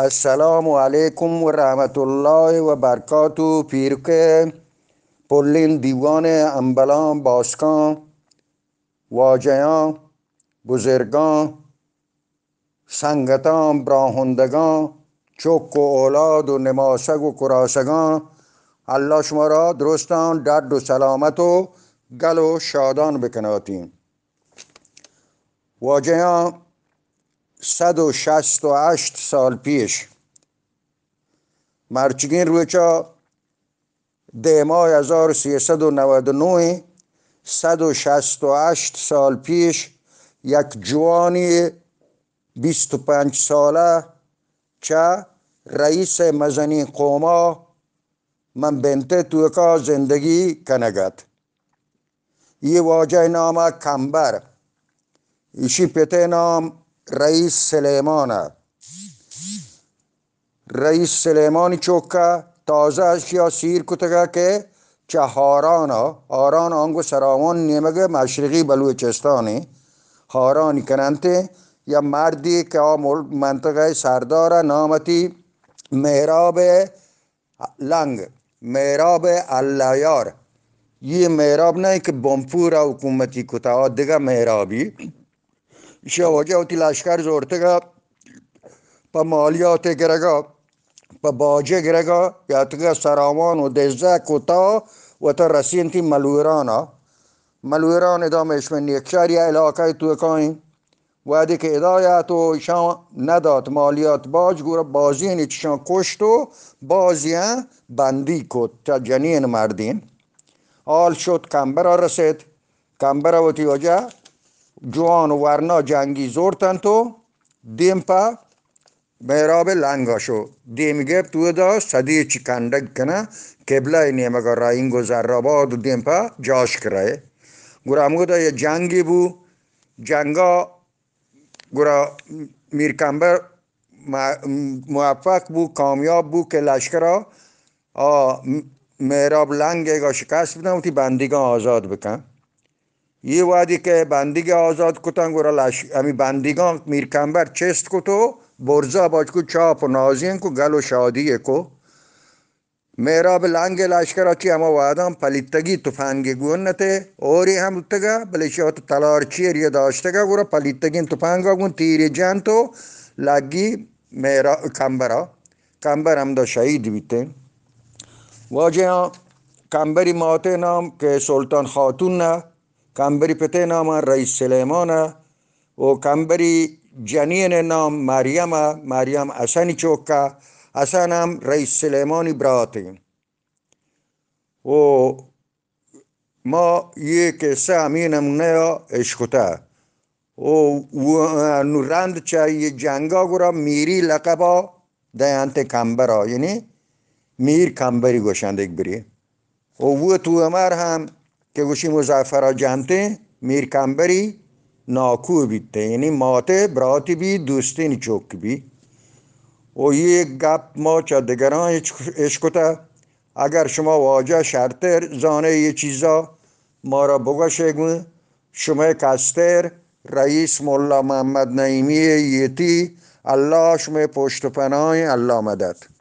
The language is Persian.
السلام علیکم و رحمت الله و برکات و پیرک پلین دیوان انبلان باسکان واجیان بزرگان سنگتان براهندگان چک و اولاد و نماسگ و کراسگان الله شما را درستان درد و سلامت و گل و شادان بکناتیم واجیان 168 سال پیش مرچگین روچا دیمای 1399 168 سال پیش یک جوانی 25 ساله چه رئیس مزنی قوما من بنت که زندگی کنگد یه واجه نام کمبر ایشی پته نام رئیس سلیمان رئیس سلیمانی چوکا تازه کیا سیر کتگه که چهاران آران آنگو سرامان نیمگه مشرقی بلوچستانی هارانی کننته یا مردی که منطقه سردار نامتی مهراب لنگ مهراب اللایار یه مهراب نه که بمپور حکومتی کتا دیگه مهرابی و او لشکر گا په مالیات گرگا پا باجه یا تگا سراوان و دزده کتا و تا رسینتی تی ملویران دامش من یک شهری علاقه تو کوین وعده که ادایت و ایشان نداد مالیات باج گوره بازین ایشان کشت و بازین بندی کد تا جنین مردین حال شد کمبرا رسید کمبرا و تیوجه تو و zortanto, دیمپا میراب لنگاشو دیم گپ تو دا صدی چکندگ کنه کبله نیمگا را این گذر را با دیمپا دیم پا جاش کرای همگو دا یه جنگی بو جنگا گره میرکمبر موفق بو کامیاب بو که لشکرا میراب لنگ گا شکست بدن و تی بندگان آزاد بکن یه وعدی که بندیگ آزاد کتن گره لش... امی بندیگان میرکمبر چست کتو برزا باج کو چاپ و نازین کو گل و شادی کو میرا به لنگ لشکر چی اما وادم پلیتگی تفنگ گون نته اوری هم تگا بلشیات تلار چیر یه داشتگا گورا پلیتگین تفنگ گون تیری جان تو لگی میرا کمبرا کمبر هم دا شهید بیتن واجه کمبری ماته نام که سلطان خاتون نه کمبری پته نام رئیس سلیمانا، و کمبری جنین نام مریم مریم حسنی چوکه حسن هم رئیس سلیمانی براتیم و ما یک سه همین نمونه اشخوته و نورند چای جنگا گورا میری لقبا دیانت کمبرا یعنی میر کمبری گوشند یک بری و و تو امر هم که گوشی مزفر میر کمبری ناکو بیده یعنی ماته براتی بی دوستین چوک بی و یه گپ ما چه دگران اشکتا اگر شما واجه شرطر زانه یه چیزا ما را بگوشگم شما کستر رئیس مولا محمد نعیمی یتی الله شما پشت پناه الله مدد